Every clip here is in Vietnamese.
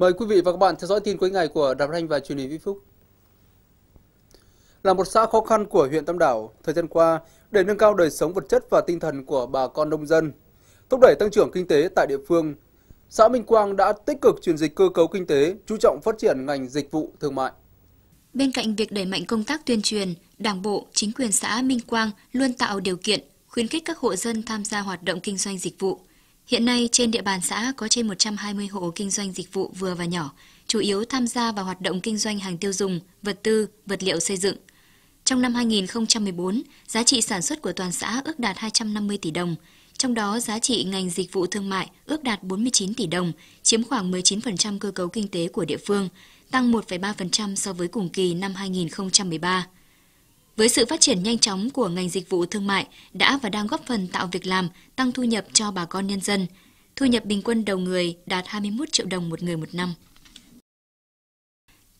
Mời quý vị và các bạn theo dõi tin cuối ngày của Đài Thanh và Truyền hình Vĩnh Phúc. Là một xã khó khăn của huyện Tam Đảo, thời gian qua, để nâng cao đời sống vật chất và tinh thần của bà con nông dân, thúc đẩy tăng trưởng kinh tế tại địa phương, xã Minh Quang đã tích cực chuyển dịch cơ cấu kinh tế, chú trọng phát triển ngành dịch vụ thương mại. Bên cạnh việc đẩy mạnh công tác tuyên truyền, Đảng bộ, chính quyền xã Minh Quang luôn tạo điều kiện khuyến khích các hộ dân tham gia hoạt động kinh doanh dịch vụ, Hiện nay trên địa bàn xã có trên 120 hộ kinh doanh dịch vụ vừa và nhỏ, chủ yếu tham gia vào hoạt động kinh doanh hàng tiêu dùng, vật tư, vật liệu xây dựng. Trong năm 2014, giá trị sản xuất của toàn xã ước đạt 250 tỷ đồng, trong đó giá trị ngành dịch vụ thương mại ước đạt 49 tỷ đồng, chiếm khoảng 19% cơ cấu kinh tế của địa phương, tăng 1,3% so với cùng kỳ năm 2013. Với sự phát triển nhanh chóng của ngành dịch vụ thương mại đã và đang góp phần tạo việc làm, tăng thu nhập cho bà con nhân dân. Thu nhập bình quân đầu người đạt 21 triệu đồng một người một năm.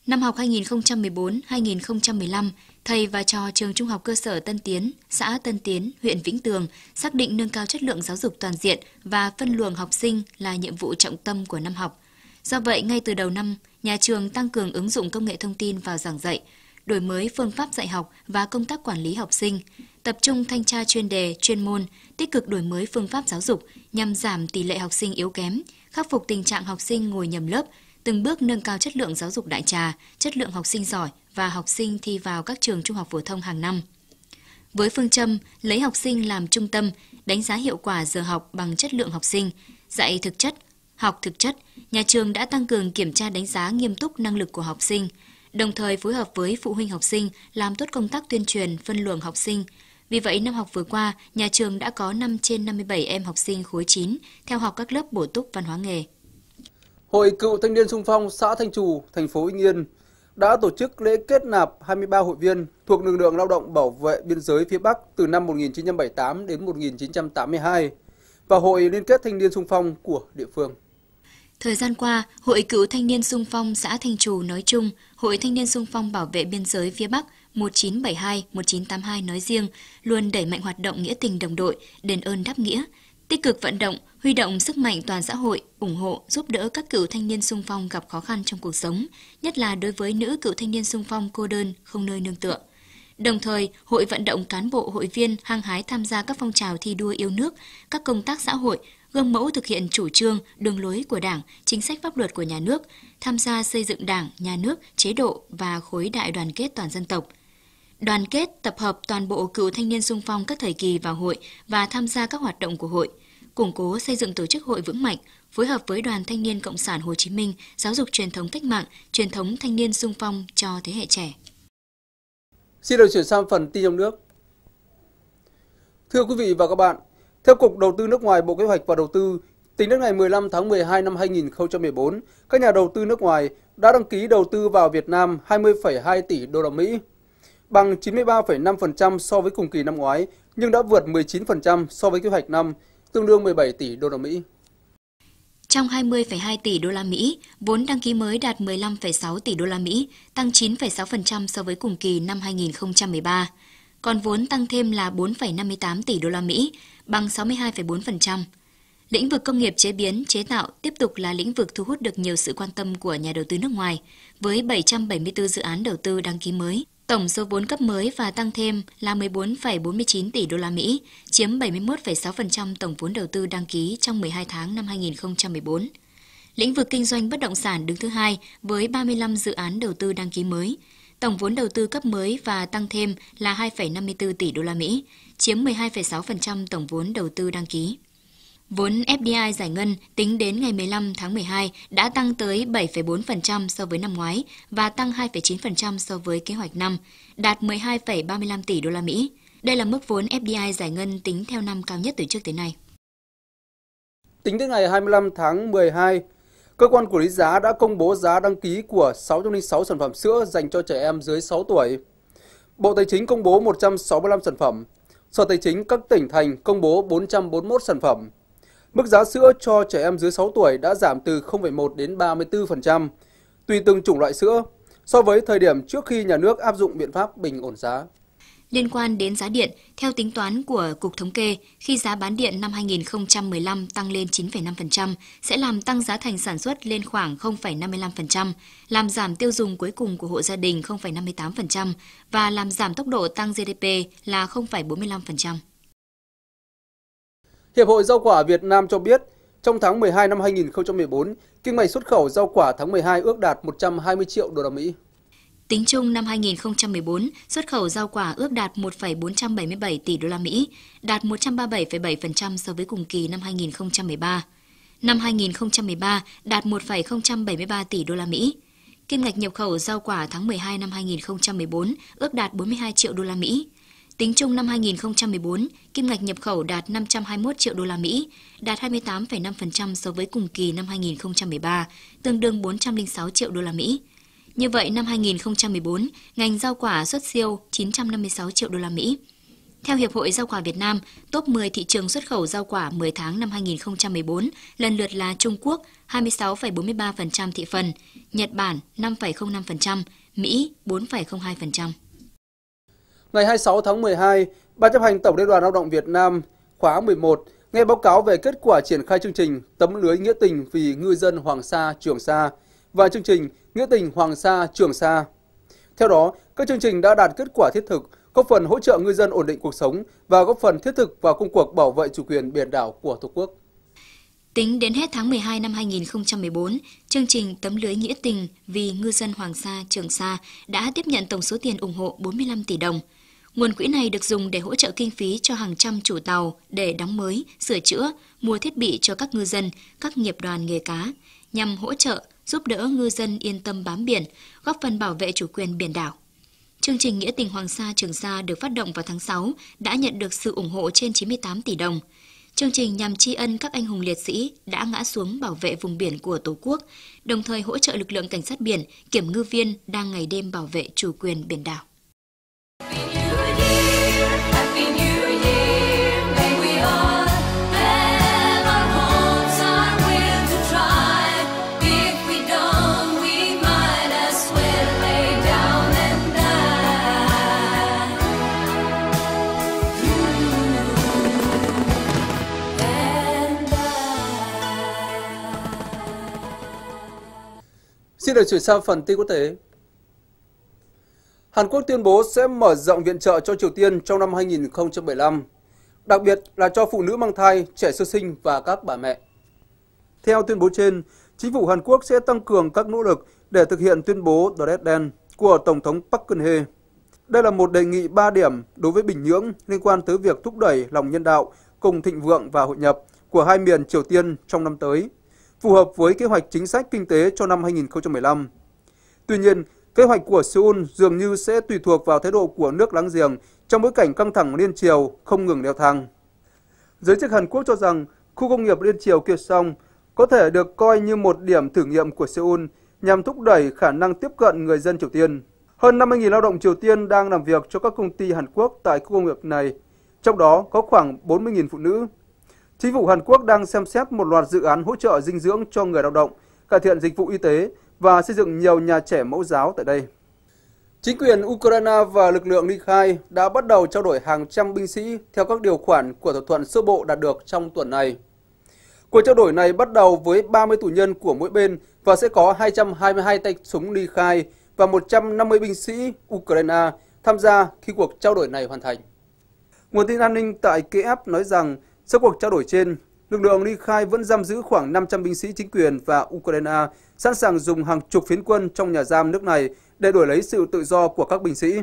Năm học 2014-2015, thầy và trò trường Trung học cơ sở Tân Tiến, xã Tân Tiến, huyện Vĩnh Tường xác định nâng cao chất lượng giáo dục toàn diện và phân luồng học sinh là nhiệm vụ trọng tâm của năm học. Do vậy, ngay từ đầu năm, nhà trường tăng cường ứng dụng công nghệ thông tin vào giảng dạy, đổi mới phương pháp dạy học và công tác quản lý học sinh, tập trung thanh tra chuyên đề, chuyên môn, tích cực đổi mới phương pháp giáo dục nhằm giảm tỷ lệ học sinh yếu kém, khắc phục tình trạng học sinh ngồi nhầm lớp, từng bước nâng cao chất lượng giáo dục đại trà, chất lượng học sinh giỏi và học sinh thi vào các trường trung học phổ thông hàng năm. Với phương châm lấy học sinh làm trung tâm, đánh giá hiệu quả giờ học bằng chất lượng học sinh, dạy thực chất, học thực chất, nhà trường đã tăng cường kiểm tra đánh giá nghiêm túc năng lực của học sinh – đồng thời phối hợp với phụ huynh học sinh làm tốt công tác tuyên truyền, phân luồng học sinh. Vì vậy, năm học vừa qua, nhà trường đã có 5 trên 57 em học sinh khối 9 theo học các lớp bổ túc văn hóa nghề. Hội cựu thanh niên sung phong xã Thanh Trù, thành phố Vĩnh Yên đã tổ chức lễ kết nạp 23 hội viên thuộc lực lượng lao động bảo vệ biên giới phía Bắc từ năm 1978 đến 1982 và Hội Liên kết Thanh niên sung phong của địa phương. Thời gian qua, Hội Cựu Thanh niên Sung phong xã Thanh Trù nói chung, Hội Thanh niên Sung phong bảo vệ biên giới phía Bắc 1972-1982 nói riêng luôn đẩy mạnh hoạt động nghĩa tình đồng đội, đền ơn đáp nghĩa, tích cực vận động, huy động sức mạnh toàn xã hội, ủng hộ, giúp đỡ các cựu thanh niên sung phong gặp khó khăn trong cuộc sống, nhất là đối với nữ cựu thanh niên sung phong cô đơn, không nơi nương tựa. Đồng thời, hội vận động cán bộ hội viên hăng hái tham gia các phong trào thi đua yêu nước, các công tác xã hội, gương mẫu thực hiện chủ trương, đường lối của Đảng, chính sách pháp luật của nhà nước, tham gia xây dựng Đảng, nhà nước, chế độ và khối đại đoàn kết toàn dân tộc. Đoàn kết tập hợp toàn bộ cựu thanh niên sung phong các thời kỳ vào hội và tham gia các hoạt động của hội, củng cố xây dựng tổ chức hội vững mạnh, phối hợp với Đoàn Thanh niên Cộng sản Hồ Chí Minh giáo dục truyền thống cách mạng, truyền thống thanh niên sung phong cho thế hệ trẻ. Xin được chuyển sang phần tin trong nước. Thưa quý vị và các bạn, theo Cục Đầu tư nước ngoài Bộ Kế hoạch và Đầu tư, tính đến ngày 15 tháng 12 năm 2014, các nhà đầu tư nước ngoài đã đăng ký đầu tư vào Việt Nam 20,2 tỷ đô la Mỹ, bằng 93,5% so với cùng kỳ năm ngoái, nhưng đã vượt 19% so với kế hoạch năm, tương đương 17 tỷ đô la Mỹ. Trong 20,2 tỷ đô la Mỹ, vốn đăng ký mới đạt 15,6 tỷ đô la Mỹ, tăng 9,6% so với cùng kỳ năm 2013. Còn vốn tăng thêm là 4,58 tỷ đô la Mỹ, bằng 62,4%. Lĩnh vực công nghiệp chế biến, chế tạo tiếp tục là lĩnh vực thu hút được nhiều sự quan tâm của nhà đầu tư nước ngoài, với 774 dự án đầu tư đăng ký mới. Tổng số vốn cấp mới và tăng thêm là 14,49 tỷ đô la Mỹ, chiếm 71,6% tổng vốn đầu tư đăng ký trong 12 tháng năm 2014. Lĩnh vực kinh doanh bất động sản đứng thứ hai với 35 dự án đầu tư đăng ký mới, tổng vốn đầu tư cấp mới và tăng thêm là 2,54 tỷ đô la Mỹ, chiếm 12,6% tổng vốn đầu tư đăng ký. Vốn FDI giải ngân tính đến ngày 15 tháng 12 đã tăng tới 7,4% so với năm ngoái và tăng 2,9% so với kế hoạch năm, đạt 12,35 tỷ đô la Mỹ. Đây là mức vốn FDI giải ngân tính theo năm cao nhất từ trước tới nay. Tính đến ngày 25 tháng 12, cơ quan quản lý giá đã công bố giá đăng ký của 606 sản phẩm sữa dành cho trẻ em dưới 6 tuổi. Bộ Tài chính công bố 165 sản phẩm, Sở Tài chính các tỉnh thành công bố 441 sản phẩm. Mức giá sữa cho trẻ em dưới 6 tuổi đã giảm từ 0,1 đến 34%, tùy từng chủng loại sữa, so với thời điểm trước khi nhà nước áp dụng biện pháp bình ổn giá liên quan đến giá điện theo tính toán của Cục Thống kê khi giá bán điện năm 2015 tăng lên 9,5% sẽ làm tăng giá thành sản xuất lên khoảng 0,55%, làm giảm tiêu dùng cuối cùng của hộ gia đình 0,58% và làm giảm tốc độ tăng GDP là 0,45%. Hiệp hội Rau quả Việt Nam cho biết, trong tháng 12 năm 2014, kinh mạch xuất khẩu rau quả tháng 12 ước đạt 120 triệu đô la Mỹ. Tính chung năm 2014, xuất khẩu rau quả ước đạt 1,477 tỷ đô la Mỹ, đạt 137,7% so với cùng kỳ năm 2013. Năm 2013 đạt 1,073 tỷ đô la Mỹ. Kim ngạch nhập khẩu rau quả tháng 12 năm 2014 ước đạt 42 triệu đô la Mỹ. Tính chung năm 2014, kim ngạch nhập khẩu đạt 521 triệu đô la Mỹ, đạt 28,5% so với cùng kỳ năm 2013, tương đương 406 triệu đô la Mỹ. Như vậy năm 2014, ngành rau quả xuất siêu 956 triệu đô la Mỹ. Theo Hiệp hội Rau quả Việt Nam, top 10 thị trường xuất khẩu rau quả 10 tháng năm 2014 lần lượt là Trung Quốc 26,43% thị phần, Nhật Bản 5,05%, Mỹ 4,02%. Ngày 26 tháng 12, Ban chấp hành Tổng Liên đoàn Lao động Việt Nam khóa 11 nghe báo cáo về kết quả triển khai chương trình Tấm lưới nghĩa tình vì ngư dân Hoàng Sa, Trường Sa – và chương trình Nghĩa tình Hoàng Sa Trường Sa. Theo đó, các chương trình đã đạt kết quả thiết thực, góp phần hỗ trợ ngư dân ổn định cuộc sống và góp phần thiết thực vào công cuộc bảo vệ chủ quyền biển đảo của Tổ quốc. Tính đến hết tháng 12 năm 2014, chương trình Tấm lưới nghĩa tình vì ngư dân Hoàng Sa, Trường Sa đã tiếp nhận tổng số tiền ủng hộ 45 tỷ đồng. Nguồn quỹ này được dùng để hỗ trợ kinh phí cho hàng trăm chủ tàu để đóng mới, sửa chữa, mua thiết bị cho các ngư dân, các nghiệp đoàn nghề cá, nhằm hỗ trợ giúp đỡ ngư dân yên tâm bám biển, góp phần bảo vệ chủ quyền biển đảo. Chương trình Nghĩa tình Hoàng Sa Trường Sa được phát động vào tháng 6 đã nhận được sự ủng hộ trên 98 tỷ đồng. Chương trình nhằm tri ân các anh hùng liệt sĩ đã ngã xuống bảo vệ vùng biển của Tổ quốc, đồng thời hỗ trợ lực lượng cảnh sát biển, kiểm ngư viên đang ngày đêm bảo vệ chủ quyền biển đảo. Xin được chuyển sang phần tin quốc tế. Hàn Quốc tuyên bố sẽ mở rộng viện trợ cho Triều Tiên trong năm 2075 đặc biệt là cho phụ nữ mang thai, trẻ sơ sinh và các bà mẹ. Theo tuyên bố trên, chính phủ Hàn Quốc sẽ tăng cường các nỗ lực để thực hiện tuyên bố Dresden của Tổng thống Park Geun-hye. Đây là một đề nghị 3 điểm đối với Bình Nhưỡng liên quan tới việc thúc đẩy lòng nhân đạo cùng thịnh vượng và hội nhập của hai miền Triều Tiên trong năm tới – phù hợp với kế hoạch chính sách kinh tế cho năm 2015. Tuy nhiên, kế hoạch của Seoul dường như sẽ tùy thuộc vào thái độ của nước láng giềng trong bối cảnh căng thẳng liên triều không ngừng leo thang. Giới chức Hàn Quốc cho rằng khu công nghiệp liên triều kia song có thể được coi như một điểm thử nghiệm của Seoul nhằm thúc đẩy khả năng tiếp cận người dân Triều Tiên. Hơn 50.000 lao động Triều Tiên đang làm việc cho các công ty Hàn Quốc tại khu công nghiệp này, trong đó có khoảng 40.000 phụ nữ. Chính phủ Hàn Quốc đang xem xét một loạt dự án hỗ trợ dinh dưỡng cho người lao động, cải thiện dịch vụ y tế và xây dựng nhiều nhà trẻ mẫu giáo tại đây. Chính quyền Ukraine và lực lượng ly khai đã bắt đầu trao đổi hàng trăm binh sĩ theo các điều khoản của thỏa thuận sơ bộ đạt được trong tuần này. Cuộc trao đổi này bắt đầu với 30 tù nhân của mỗi bên và sẽ có 222 tay súng ly khai và 150 binh sĩ Ukraine tham gia khi cuộc trao đổi này hoàn thành. Nguồn tin an ninh tại Kiev nói rằng sau cuộc trao đổi trên, lực lượng ly khai vẫn giam giữ khoảng 500 binh sĩ chính quyền và Ukraine, sẵn sàng dùng hàng chục phiến quân trong nhà giam nước này để đổi lấy sự tự do của các binh sĩ.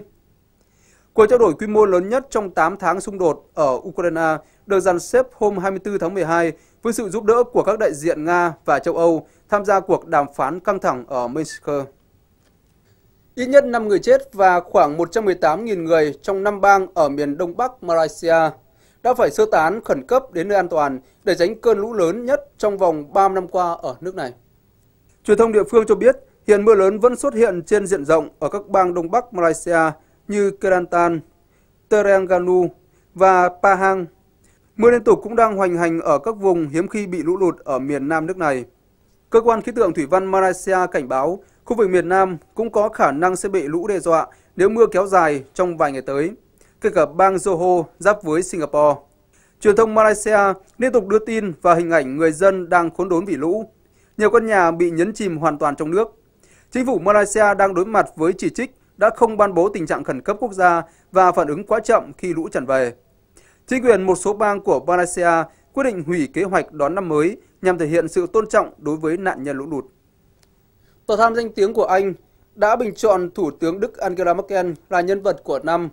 Cuộc trao đổi quy mô lớn nhất trong 8 tháng xung đột ở Ukraine được dàn xếp hôm 24 tháng 12 với sự giúp đỡ của các đại diện Nga và châu Âu tham gia cuộc đàm phán căng thẳng ở Minsk. Ít nhất 5 người chết và khoảng 118.000 người trong 5 bang ở miền Đông Bắc Malaysia đã phải sơ tán khẩn cấp đến nơi an toàn để tránh cơn lũ lớn nhất trong vòng 30 năm qua ở nước này. Truyền thông địa phương cho biết hiện mưa lớn vẫn xuất hiện trên diện rộng ở các bang Đông Bắc Malaysia như Kelantan, Terengganu và Pahang. Mưa liên tục cũng đang hoành hành ở các vùng hiếm khi bị lũ lụt ở miền nam nước này. Cơ quan khí tượng thủy văn Malaysia cảnh báo khu vực miền Nam cũng có khả năng sẽ bị lũ đe dọa nếu mưa kéo dài trong vài ngày tới kể cả bang Johor giáp với Singapore. Truyền thông Malaysia liên tục đưa tin và hình ảnh người dân đang khốn đốn vì lũ. Nhiều căn nhà bị nhấn chìm hoàn toàn trong nước. Chính phủ Malaysia đang đối mặt với chỉ trích đã không ban bố tình trạng khẩn cấp quốc gia và phản ứng quá chậm khi lũ tràn về. Chính quyền một số bang của Malaysia quyết định hủy kế hoạch đón năm mới nhằm thể hiện sự tôn trọng đối với nạn nhân lũ lụt. Tờ tham danh tiếng của Anh đã bình chọn Thủ tướng Đức Angela Merkel là nhân vật của năm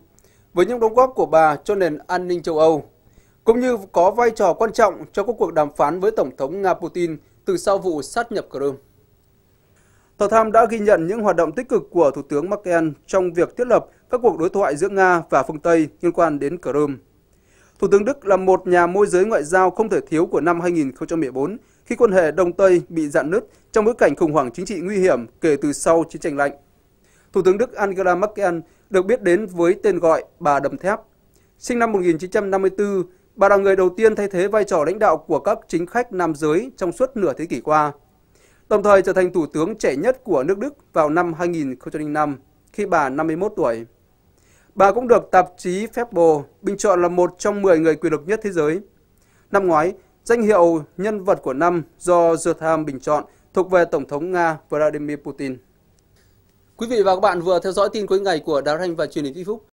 với những đóng góp của bà cho nền an ninh châu Âu, cũng như có vai trò quan trọng cho các cuộc đàm phán với Tổng thống Nga Putin từ sau vụ sát nhập Crimea. Tòa tham đã ghi nhận những hoạt động tích cực của Thủ tướng Merkel trong việc thiết lập các cuộc đối thoại giữa Nga và phương Tây liên quan đến Crimea. Thủ tướng Đức là một nhà môi giới ngoại giao không thể thiếu của năm 2014 khi quan hệ Đông Tây bị dạn nứt trong bối cảnh khủng hoảng chính trị nguy hiểm kể từ sau chiến tranh lạnh. Thủ tướng Đức Angela Merkel được biết đến với tên gọi bà Đầm Thép. Sinh năm 1954, bà là người đầu tiên thay thế vai trò lãnh đạo của các chính khách nam giới trong suốt nửa thế kỷ qua, đồng thời trở thành thủ tướng trẻ nhất của nước Đức vào năm 2005, khi bà 51 tuổi. Bà cũng được tạp chí Fable bình chọn là một trong 10 người quyền lực nhất thế giới. Năm ngoái, danh hiệu nhân vật của năm do The Times bình chọn thuộc về Tổng thống Nga Vladimir Putin. Quý vị và các bạn vừa theo dõi tin cuối ngày của Đài Thanh và Truyền hình Vĩnh Phúc.